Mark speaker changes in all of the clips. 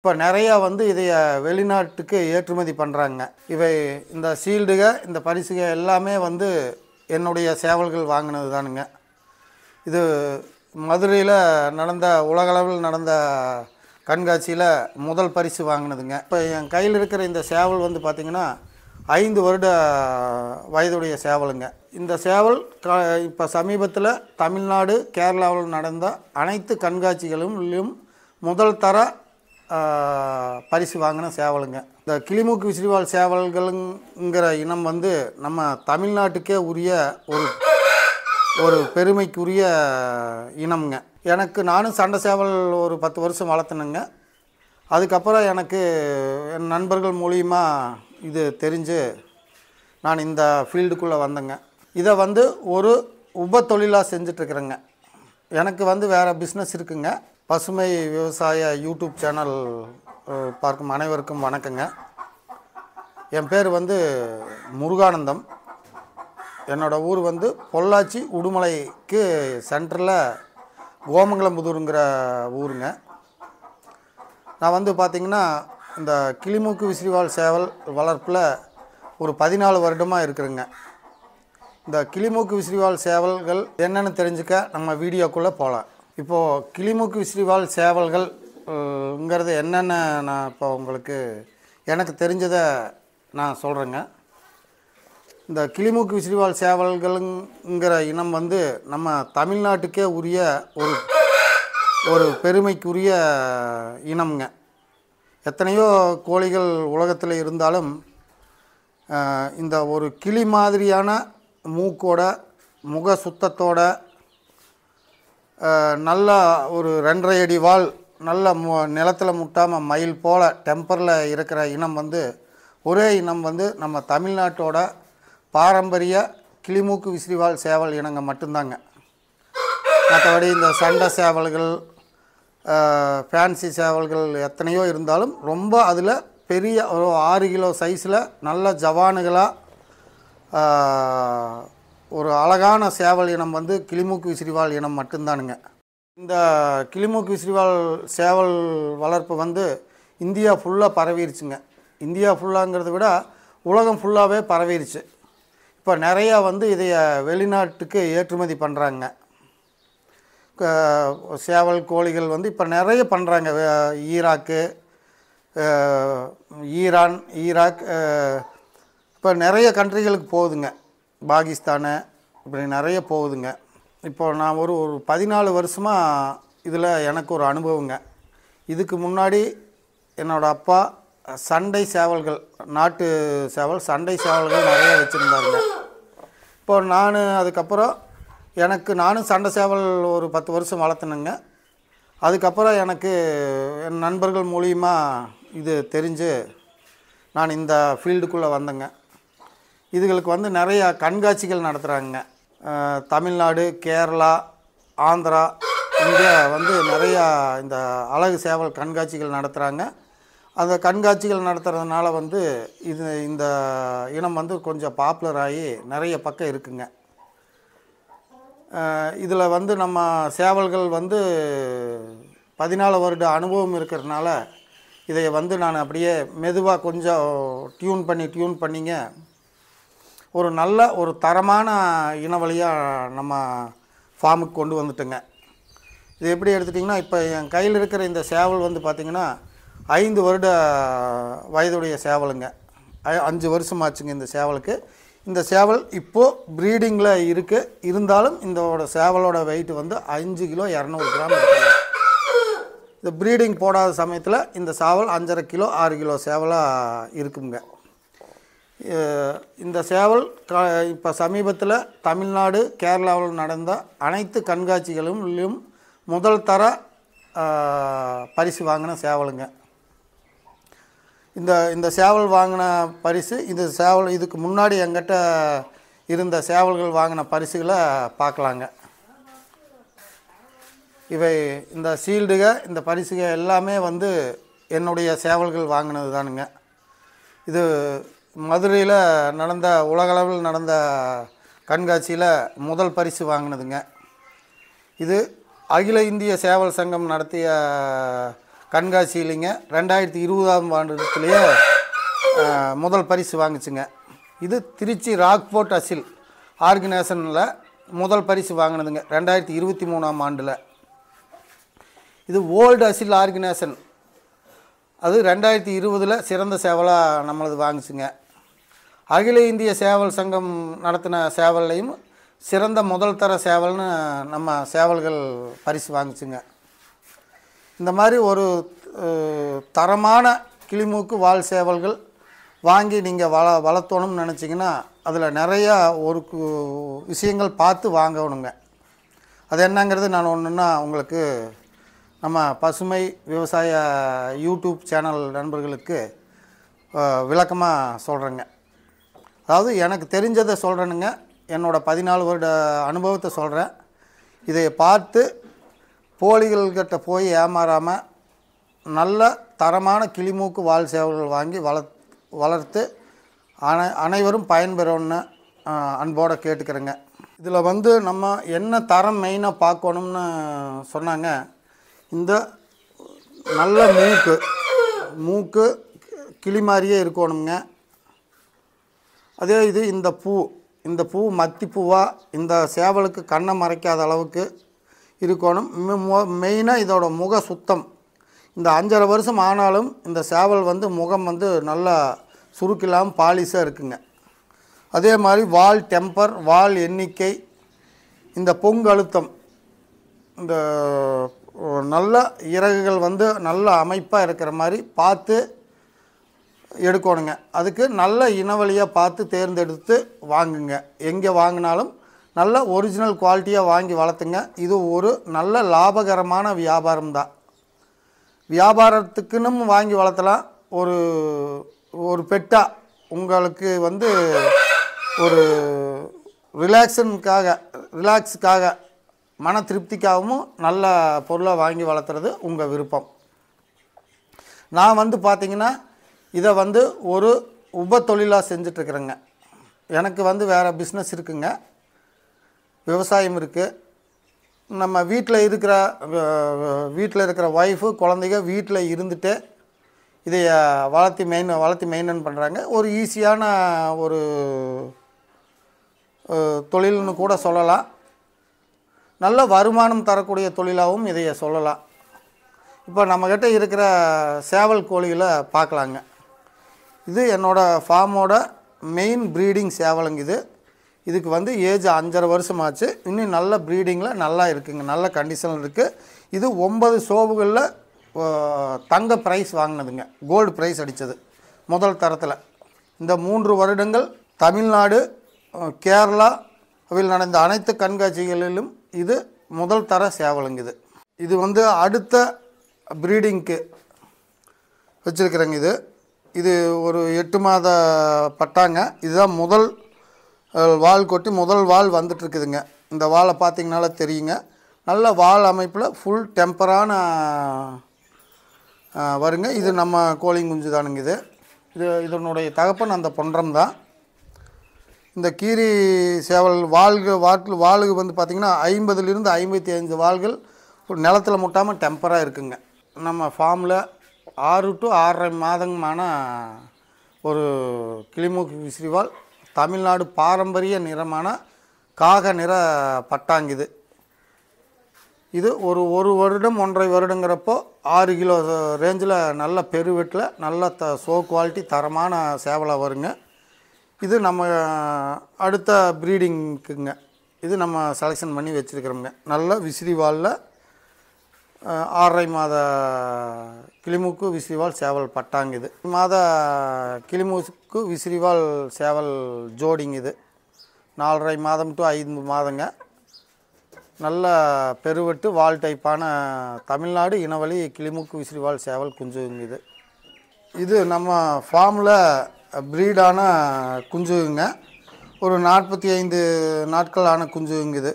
Speaker 1: இப்போ நிறையா வந்து இதைய வெளிநாட்டுக்கு ஏற்றுமதி பண்ணுறாங்க இவை இந்த சீல்டுக இந்த பரிசுக எல்லாமே வந்து என்னுடைய சேவல்கள் வாங்கினது தானுங்க இது மதுரையில் நடந்த உலகளவில் நடந்த கண்காட்சியில் முதல் பரிசு வாங்கினதுங்க இப்போ என் கையில் இருக்கிற இந்த சேவல் வந்து பார்த்திங்கன்னா ஐந்து வருட வயதுடைய சேவலுங்க இந்த சேவல் க இப்போ சமீபத்தில் தமிழ்நாடு கேரளாவில் நடந்த அனைத்து கண்காட்சிகளிலும் முதல் தர பரிசு வாங்கின சேவலுங்க இந்த கிளிமூக்கு விசிறிவால் சேவல்களுங்கிற இனம் வந்து நம்ம தமிழ்நாட்டுக்கே உரிய ஒரு ஒரு பெருமைக்குரிய இனம்ங்க எனக்கு நானும் சண்டை சேவல் ஒரு பத்து வருஷம் வளர்த்தினுங்க அதுக்கப்புறம் எனக்கு என் நண்பர்கள் மூலியமாக இது தெரிஞ்சு நான் இந்த ஃபீல்டுக்குள்ளே வந்தேங்க இதை வந்து ஒரு உப தொழிலாக செஞ்சிட்ருக்குறேங்க எனக்கு வந்து வேறு பிஸ்னஸ் இருக்குங்க பசுமை விவசாய யூடியூப் சேனல் பார்க்கும் அனைவருக்கும் வணக்கங்க என் பேர் வந்து முருகானந்தம் என்னோடய ஊர் வந்து பொள்ளாச்சி உடுமலைக்கு சென்டரில் கோமங்கலம்புதூருங்கிற ஊருங்க நான் வந்து பார்த்திங்கன்னா இந்த கிளிமூக்கு விசிறிவால் சேவல் வளர்ப்பில் ஒரு பதினாலு வருடமாக இருக்கிறேங்க இந்த கிளிமூக்கு விசிறிவால் சேவல்கள் என்னென்னு தெரிஞ்சுக்க நம்ம வீடியோக்குள்ளே போகலாம் இப்போது கிளிமூக்கு விசிறிவால் சேவல்கள்ங்கிறது என்னென்ன நான் இப்போ உங்களுக்கு எனக்கு தெரிஞ்சதை நான் சொல்கிறேங்க இந்த கிளிமூக்கு விசிறிவால் சேவல்களுங்கிற இனம் வந்து நம்ம தமிழ்நாட்டுக்கே உரிய ஒரு ஒரு பெருமைக்குரிய இனம்ங்க எத்தனையோ கோழிகள் உலகத்தில் இருந்தாலும் இந்த ஒரு கிளி மாதிரியான மூக்கோட முக சுத்தத்தோட நல்ல ஒரு ரெண்டரை அடி வால் நல்ல மு நிலத்தில் முட்டாமல் மயில் போல் டெம்பரில் இருக்கிற இனம் வந்து ஒரே இனம் வந்து நம்ம தமிழ்நாட்டோட பாரம்பரிய கிளிமூக்கு விசிறிவால் சேவல் இனங்கள் மட்டும்தாங்க மற்றபடி இந்த சண்டை சேவல்கள் ஃபேன்சி சேவல்கள் எத்தனையோ இருந்தாலும் ரொம்ப அதில் பெரிய ஒரு ஆறு கிலோ சைஸில் நல்ல ஜவானுகளாக ஒரு அழகான சேவல் இனம் வந்து கிளிமூக்கு விசிறிவால் இனம் மட்டும்தானுங்க இந்த கிளிமூக்கு விசிறிவால் சேவல் வளர்ப்பு வந்து இந்தியா ஃபுல்லாக பரவிருச்சுங்க இந்தியா ஃபுல்லாங்கிறத விட உலகம் ஃபுல்லாகவே பரவிருச்சு இப்போ நிறையா வந்து இதைய வெளிநாட்டுக்கு ஏற்றுமதி பண்ணுறாங்க சேவல் கோழிகள் வந்து இப்போ நிறைய பண்ணுறாங்க ஈராக்கு ஈரான் ஈராக் இப்போ நிறைய கண்ட்ரிகளுக்கு போகுதுங்க பாகிஸ்தானு இப்படி நிறைய போகுதுங்க இப்போ நான் ஒரு ஒரு பதினாலு வருஷமாக இதில் எனக்கு ஒரு அனுபவங்க இதுக்கு முன்னாடி என்னோடய அப்பா சண்டை சேவல்கள் நாட்டு சேவல் சண்டை சேவல்கள் நிறைய வச்சுருந்தாருங்க இப்போ நான் அதுக்கப்புறம் எனக்கு நானும் சண்டை சேவல் ஒரு பத்து வருஷம் வளர்த்துனுங்க அதுக்கப்புறம் எனக்கு என் நண்பர்கள் மூலியமாக இது தெரிஞ்சு நான் இந்த ஃபீல்டுக்குள்ளே வந்தேங்க இதுகளுக்கு வந்து நிறையா கண்காட்சிகள் நடத்துகிறாங்க தமிழ்நாடு கேரளா ஆந்திரா இங்கே வந்து நிறையா இந்த அழகு சேவல் கண்காட்சிகள் நடத்துகிறாங்க அந்த கண்காட்சிகள் நடத்துகிறதுனால வந்து இது இந்த இனம் வந்து கொஞ்சம் பாப்புலர் ஆகி நிறைய பக்கம் இருக்குங்க இதில் வந்து நம்ம சேவல்கள் வந்து பதினாலு வருட அனுபவம் இருக்கிறதுனால இதை வந்து நான் அப்படியே மெதுவாக கொஞ்சம் டியூன் பண்ணி டியூன் பண்ணிங்க ஒரு நல்ல ஒரு தரமான இனவழியாக நம்ம ஃபார்முக்கு கொண்டு வந்துட்டுங்க இது எப்படி எடுத்துட்டிங்கன்னா இப்போ என் கையில் இருக்கிற இந்த சேவல் வந்து பார்த்திங்கன்னா ஐந்து வருட வயதுடைய சேவலுங்க அஞ்சு வருஷமாச்சுங்க இந்த சேவலுக்கு இந்த சேவல் இப்போது ப்ரீடிங்கில் இருக்குது இருந்தாலும் இந்தோட சேவலோட வெயிட் வந்து அஞ்சு கிலோ இரநூறு கிராம் இந்த ப்ரீடிங் போடாத சமயத்தில் இந்த சேவல் அஞ்சரை கிலோ ஆறு கிலோ சேவலாக இருக்குங்க இந்த சேவல் க இப்போ சமீபத்தில் தமிழ்நாடு கேரளாவில் நடந்த அனைத்து கண்காட்சிகளும் முதல் தர பரிசு வாங்கின சேவலுங்க இந்த இந்த சேவல் வாங்கின பரிசு இந்த சேவல் இதுக்கு முன்னாடி எங்கிட்ட இருந்த சேவல்கள் வாங்கின பரிசுகளை பார்க்கலாங்க இவை இந்த ஷீல்டுக இந்த பரிசுகள் எல்லாமே வந்து என்னுடைய சேவல்கள் வாங்கினது தானுங்க இது மதுரையில் நடந்த உலகளவில் நடந்த கண்காட்சியில் முதல் பரிசு வாங்கினதுங்க இது அகில இந்திய சேவல் சங்கம் நடத்திய கண்காட்சியிலிங்க ரெண்டாயிரத்தி இருபதாம் ஆண்டுலேயே முதல் பரிசு வாங்கிச்சுங்க இது திருச்சி ராக்போர்ட் அசில் ஆர்கனைசேஷனில் முதல் பரிசு வாங்கினதுங்க ரெண்டாயிரத்தி இருபத்தி மூணாம் ஆண்டில் இது ஓல்டு அசில் ஆர்கனைசேஷன் அது ரெண்டாயிரத்தி இருபதில் சிறந்த சேவலாக நம்மளது வாங்கிச்சுங்க அகில இந்திய சேவல் சங்கம் நடத்தின சேவல்லையும் சிறந்த முதல் தர சேவல்னு நம்ம சேவல்கள் பரிசு வாங்கிச்சுங்க இந்த மாதிரி ஒரு தரமான கிளிமூக்கு வால் சேவல்கள் வாங்கி நீங்கள் வள வளர்த்தணும்னு நினச்சிங்கன்னா அதில் நிறையா ஒரு விஷயங்கள் பார்த்து வாங்கணுங்க அது என்னங்கிறது நான் ஒன்றுன்னா உங்களுக்கு நம்ம பசுமை விவசாய யூடியூப் சேனல் நண்பர்களுக்கு விளக்கமாக சொல்கிறேங்க அதாவது எனக்கு தெரிஞ்சதை சொல்கிறேனுங்க என்னோடய பதினாலு வருட அனுபவத்தை சொல்கிறேன் இதை பார்த்து போலிகள்கிட்ட போய் ஏமாறாமல் நல்ல தரமான கிளிமூக்கு வால் சேவல்கள் வாங்கி வள வளர்த்து அனை அனைவரும் பயன்பெறணும்னு அன்போடு கேட்டுக்கிறேங்க இதில் வந்து நம்ம என்ன தரம் மெயினாக பார்க்கணும்னு சொன்னாங்க இந்த நல்ல மூக்கு மூக்கு கிளி மாதிரியே இருக்கணுங்க அதே இது இந்த பூ இந்த பூ மத்தி பூவாக இந்த சேவலுக்கு கண்ணை மறைக்காத அளவுக்கு இருக்கணும் மெயினாக இதோட முக சுத்தம் இந்த அஞ்சரை வருஷம் ஆனாலும் இந்த சேவல் வந்து முகம் வந்து நல்லா சுருக்கில்லாமல் பாலிஷாக இருக்குங்க அதே மாதிரி வால் டெம்பர் வால் எண்ணிக்கை இந்த பொங்கழுத்தம் இந்த நல்ல இறகுகள் வந்து நல்ல அமைப்பாக இருக்கிற மாதிரி பார்த்து எடுக்கணுங்க அதுக்கு நல்ல இனவழியாக பார்த்து தேர்ந்தெடுத்து வாங்குங்க எங்கே வாங்கினாலும் நல்ல ஒரிஜினல் குவாலிட்டியாக வாங்கி வளர்த்துங்க இது ஒரு நல்ல லாபகரமான வியாபாரம் தான் வியாபாரத்துக்குன்னு வாங்கி வளர்த்தலாம் ஒரு ஒரு பெட்டாக உங்களுக்கு வந்து ஒரு ரிலாக்ஸனுக்காக ரிலாக்ஸுக்காக மன திருப்திக்காகவும் நல்ல பொருளாக வாங்கி வளர்த்துறது உங்கள் விருப்பம் நான் வந்து பார்த்திங்கன்னா இதை வந்து ஒரு உப தொழிலாக செஞ்சிட்ருக்குறேங்க எனக்கு வந்து வேறு பிஸ்னஸ் இருக்குங்க விவசாயம் இருக்குது நம்ம வீட்டில் இருக்கிற வீட்டில் இருக்கிற ஒய்ஃபு குழந்தைங்க வீட்டில் இருந்துட்டு இதை வளர்த்தி மெயின் வளர்த்தி மெயின்டைன் பண்ணுறாங்க ஒரு ஈஸியான ஒரு தொழில்னு கூட சொல்லலாம் நல்ல வருமானம் தரக்கூடிய தொழிலாகவும் இதைய சொல்லலாம் இப்போ நம்மக்கிட்ட இருக்கிற சேவல் கோழிகளை பார்க்கலாங்க இது என்னோடய ஃபார்மோட மெயின் ப்ரீடிங் சேவலுங்க இது இதுக்கு வந்து ஏஜ் அஞ்சரை வருஷம் ஆச்சு இன்னும் நல்ல ப்ரீடிங்கில் நல்லா இருக்குங்க நல்ல கண்டிஷனில் இருக்குது இது ஒம்பது சோவுகளில் தங்க ப்ரைஸ் வாங்கினதுங்க கோல்டு ப்ரைஸ் அடித்தது முதல் தரத்தில் இந்த மூன்று வருடங்கள் தமிழ்நாடு கேரளா வில் நடந்த அனைத்து கண்காட்சிகளிலும் இது முதல் தர சேவலுங்க இது இது வந்து அடுத்த ப்ரீடிங்க்கு வச்சுருக்குறேங்க இது இது ஒரு எட்டு மாத பட்டாங்க இதுதான் முதல் வால் கொட்டி முதல் வால் வந்துட்டுருக்குதுங்க இந்த வாழை பார்த்திங்கனால தெரியுங்க நல்ல வால் அமைப்பில் ஃபுல் டெம்பரான வருங்க இது நம்ம குஞ்சு தானுங்க இது இது இதனுடைய தகப்பன் அந்த பொன்றம் தான் இந்த கீரி சேவல் வாள்கு வாட்டில் வாளுக்கு வந்து பார்த்திங்கன்னா ஐம்பதுலேருந்து ஐம்பத்தி ஐந்து வாள்கள் நிலத்தில் முட்டாமல் டெம்பராக இருக்குங்க நம்ம ஃபார்மில் ஆறு டு ஆறரை மாதமான ஒரு கிளிமூக்கு விசிறிவால் தமிழ்நாடு பாரம்பரிய நிறமான காக நிற பட்டாங்குது இது ஒரு ஒரு வருடம் ஒன்றரை வருடங்கிறப்போ ஆறு கிலோ ரேஞ்சில் நல்ல பெருவெட்டில் நல்ல த சோ குவாலிட்டி தரமான சேவலை வருங்க இது நம்ம அடுத்த ப்ரீடிங்க்குங்க இது நம்ம செலெக்ஷன் பண்ணி வச்சுருக்கிறோங்க நல்ல விசிறிவாலில் ஆறரை மாத கிளிமுக்கு விசிறிவால் சேவல் பட்டாங்குது மாத கிளிமுக்கு விசிறிவால் சேவல் ஜோடிங்குது நாலரை மாதம் டு ஐந்து மாதங்க நல்ல பெருவெட்டு வால் டைப்பான தமிழ்நாடு இனவழி கிளிமுக்கு விசிறிவால் சேவல் குஞ்சுங்குது இது நம்ம ஃபார்மில் ப்ரீடான குஞ்சுங்க ஒரு நாற்பத்தி ஐந்து நாட்களான குஞ்சுங்குது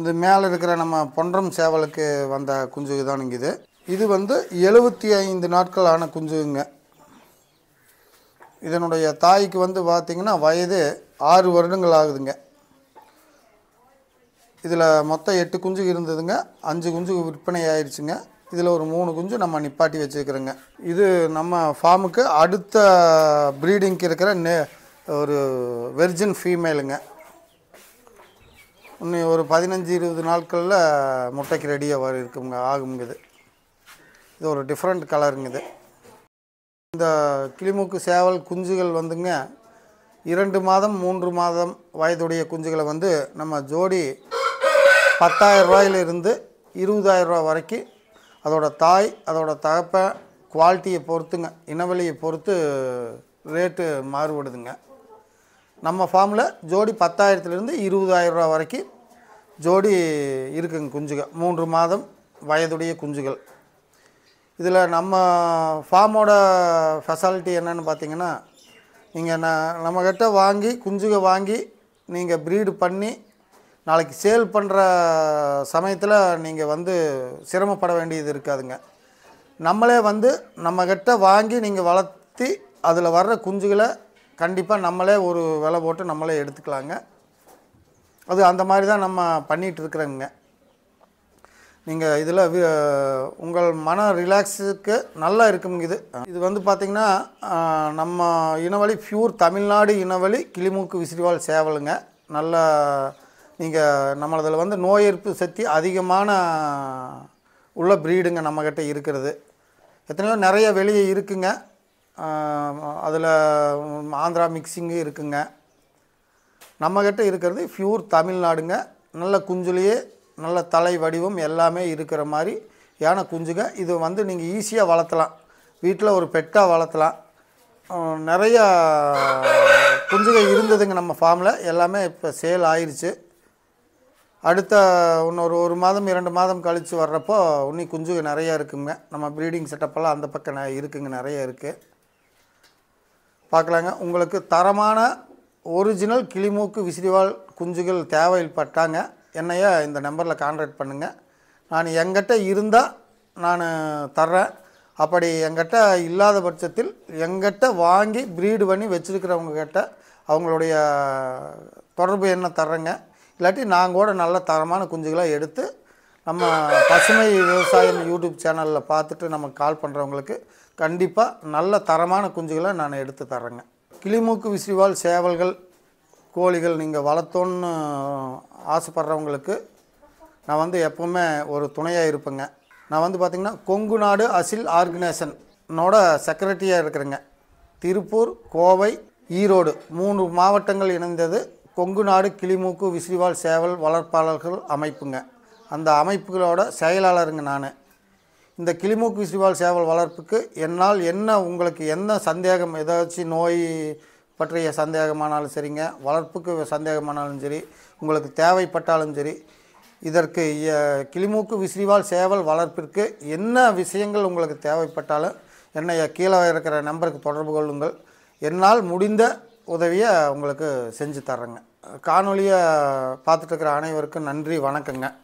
Speaker 1: இந்த மேலே இருக்கிற நம்ம பொன்றம் சேவலுக்கு வந்த குஞ்சுக்கு தானுங்க இது இது வந்து எழுபத்தி ஐந்து நாட்கள் ஆன குஞ்சுங்க இதனுடைய தாய்க்கு வந்து பார்த்திங்கன்னா வயது ஆறு வருடங்கள் ஆகுதுங்க இதில் மொத்தம் எட்டு குஞ்சு இருந்ததுங்க அஞ்சு குஞ்சு விற்பனை ஆயிடுச்சுங்க இதில் ஒரு மூணு குஞ்சு நம்ம நிப்பாட்டி வச்சுருக்குறோங்க இது நம்ம ஃபார்முக்கு அடுத்த ப்ரீடிங்க்கு இருக்கிற நே ஒரு வெர்ஜின் ஃபீமேலுங்க இன்னும் ஒரு பதினஞ்சு இருபது நாட்களில் முட்டைக்கு ரெடியாக வர இருக்குங்க ஆகுங்குது இது ஒரு டிஃப்ரெண்ட் கலருங்குது இந்த கிளிமூக்கு சேவல் குஞ்சுகள் வந்துங்க இரண்டு மாதம் மூன்று மாதம் வயதுடைய குஞ்சுகளை வந்து நம்ம ஜோடி பத்தாயிரம் ரூபாயிலிருந்து இருபதாயிரம் ரூபா வரைக்கும் அதோட தாய் அதோடய தகப்பை குவாலிட்டியை பொறுத்துங்க இனவெளியை பொறுத்து ரேட்டு மாறுபடுதுங்க நம்ம ஃபார்மில் ஜோடி பத்தாயிரத்துலேருந்து இருபதாயிரம் ரூபா வரைக்கும் ஜோடி இருக்குங்க குஞ்சுகள் மூன்று மாதம் வயதுடைய குஞ்சுகள் இதில் நம்ம ஃபார்மோட ஃபெசாலிட்டி என்னென்னு பார்த்தீங்கன்னா நீங்கள் நான் நம்மக்கிட்ட வாங்கி குஞ்சுக வாங்கி நீங்கள் ப்ரீடு பண்ணி நாளைக்கு சேல் பண்ணுற சமயத்தில் நீங்கள் வந்து சிரமப்பட வேண்டியது இருக்காதுங்க நம்மளே வந்து நம்மக்கிட்ட வாங்கி நீங்கள் வளர்த்தி அதில் வர்ற குஞ்சுகளை கண்டிப்பாக நம்மளே ஒரு விலை போட்டு நம்மளே எடுத்துக்கலாங்க அது அந்த மாதிரி தான் நம்ம பண்ணிகிட்டு இருக்கிறோங்க நீங்கள் இதில் உங்கள் மன ரிலாக்ஸுக்கு நல்லா இருக்குங்க இது இது வந்து பார்த்திங்கன்னா நம்ம இனவழி ஃப்யூர் தமிழ்நாடு இனவழி கிளிமூக்கு விசிறிவால் சேவலுங்க நல்ல நீங்கள் நம்மளதில் வந்து நோய் எதிர்ப்பு சக்தி அதிகமான உள்ள ப்ரீடுங்க நம்மக்கிட்ட இருக்கிறது எத்தனையோ நிறைய வெளியே இருக்குங்க அதில் ஆந்திரா மிக்சிங்கு இருக்குங்க நம்மக்கிட்ட இருக்கிறது ஃப்யூர் தமிழ்நாடுங்க நல்ல குஞ்சுலேயே நல்ல தலை வடிவம் எல்லாமே இருக்கிற மாதிரி யானை குஞ்சுங்க இது வந்து நீங்கள் ஈஸியாக வளர்த்தலாம் வீட்டில் ஒரு பெட்டாக வளர்த்தலாம் நிறையா குஞ்சுக இருந்ததுங்க நம்ம ஃபார்மில் எல்லாமே இப்போ சேல் ஆயிடுச்சு அடுத்த இன்னொரு ஒரு மாதம் இரண்டு மாதம் கழித்து வர்றப்போ இன்னும் குஞ்சுகள் நிறையா இருக்குங்க நம்ம ப்ரீடிங் செட்டப்பெல்லாம் அந்த பக்கம் இருக்குங்க நிறைய இருக்குது பார்க்கலாங்க உங்களுக்கு தரமான ஒரிஜினல் கிளிமூக்கு விசிறிவால் குஞ்சுகள் தேவைப்பட்டாங்க என்னைய இந்த நம்பரில் கான்டாக்ட் பண்ணுங்கள் நான் எங்கிட்ட இருந்தால் நான் தர்றேன் அப்படி எங்கிட்ட இல்லாத பட்சத்தில் எங்கிட்ட வாங்கி ப்ரீடு பண்ணி வச்சுருக்கிறவங்கக்கிட்ட அவங்களுடைய தொடர்பு என்ன தர்றேங்க இல்லாட்டி நாங்கள் கூட நல்ல தரமான குஞ்சுகளாக எடுத்து நம்ம பசுமை விவசாயம் யூடியூப் சேனலில் பார்த்துட்டு நம்ம கால் பண்ணுறவங்களுக்கு கண்டிப்பாக நல்ல தரமான குஞ்சுகளை நான் எடுத்து தரேங்க கிளிமூக்கு விசிறிவால் சேவல்கள் கோழிகள் நீங்கள் வளர்த்தோன்னு ஆசைப்பட்றவங்களுக்கு நான் வந்து எப்போவுமே ஒரு துணையாக இருப்பேங்க நான் வந்து பார்த்திங்கன்னா கொங்கு நாடு அசில் ஆர்கனைசேஷனோட செக்ரட்டரியாக இருக்கிறேங்க திருப்பூர் கோவை ஈரோடு மூணு மாவட்டங்கள் இணைந்தது கொங்கு நாடு கிளிமூக்கு விசிறிவால் சேவல் வளர்ப்பாளர்கள் அமைப்புங்க அந்த அமைப்புகளோட செயலாளருங்க நான் இந்த கிளிமூக்கு விசிவால் சேவல் வளர்ப்புக்கு என்னால் என்ன உங்களுக்கு என்ன சந்தேகம் ஏதாச்சும் நோய் பற்றிய சந்தேகமானாலும் சரிங்க வளர்ப்புக்கு சந்தேகமானாலும் சரி உங்களுக்கு தேவைப்பட்டாலும் சரி இதற்கு கிளிமூக்கு விசிறிவால் சேவல் வளர்ப்பிற்கு என்ன விஷயங்கள் உங்களுக்கு தேவைப்பட்டாலும் என்னைய கீழே இருக்கிற நம்பருக்கு தொடர்பு கொள்ளுங்கள் என்னால் முடிந்த உதவியை உங்களுக்கு செஞ்சு தர்றேங்க காணொலியை பார்த்துட்டு இருக்கிற அனைவருக்கும் நன்றி வணக்கங்க